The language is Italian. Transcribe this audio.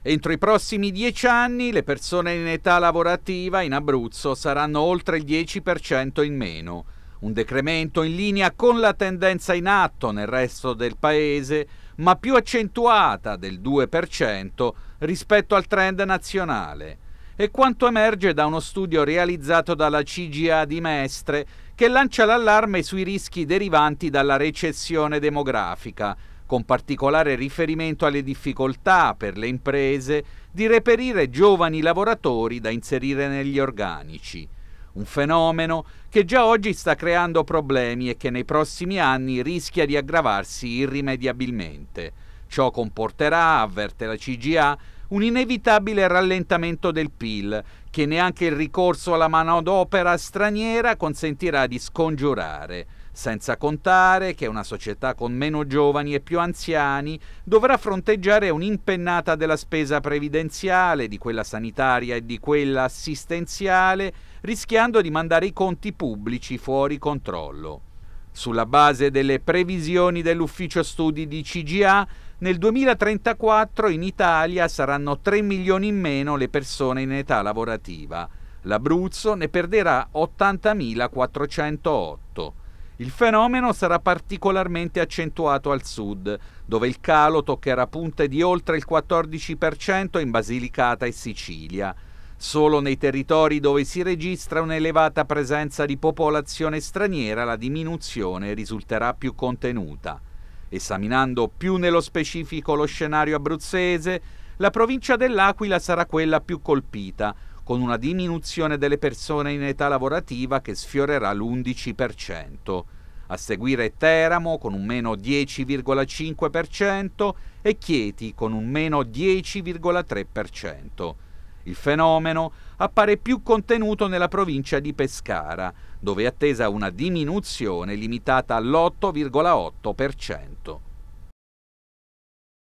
Entro i prossimi dieci anni le persone in età lavorativa in Abruzzo saranno oltre il 10% in meno, un decremento in linea con la tendenza in atto nel resto del paese, ma più accentuata del 2% rispetto al trend nazionale. E quanto emerge da uno studio realizzato dalla CGA di Mestre che lancia l'allarme sui rischi derivanti dalla recessione demografica, con particolare riferimento alle difficoltà per le imprese di reperire giovani lavoratori da inserire negli organici, un fenomeno che già oggi sta creando problemi e che nei prossimi anni rischia di aggravarsi irrimediabilmente. Ciò comporterà, avverte la CGA, un inevitabile rallentamento del PIL che neanche il ricorso alla manodopera straniera consentirà di scongiurare senza contare che una società con meno giovani e più anziani dovrà fronteggiare un'impennata della spesa previdenziale, di quella sanitaria e di quella assistenziale, rischiando di mandare i conti pubblici fuori controllo. Sulla base delle previsioni dell'ufficio studi di CGA, nel 2034 in Italia saranno 3 milioni in meno le persone in età lavorativa. L'Abruzzo ne perderà 80.408. Il fenomeno sarà particolarmente accentuato al sud, dove il calo toccherà punte di oltre il 14% in Basilicata e Sicilia. Solo nei territori dove si registra un'elevata presenza di popolazione straniera la diminuzione risulterà più contenuta. Esaminando più nello specifico lo scenario abruzzese, la provincia dell'Aquila sarà quella più colpita, con una diminuzione delle persone in età lavorativa che sfiorerà l'11%. A seguire Teramo con un meno 10,5% e Chieti con un meno 10,3%. Il fenomeno appare più contenuto nella provincia di Pescara, dove è attesa una diminuzione limitata all'8,8%.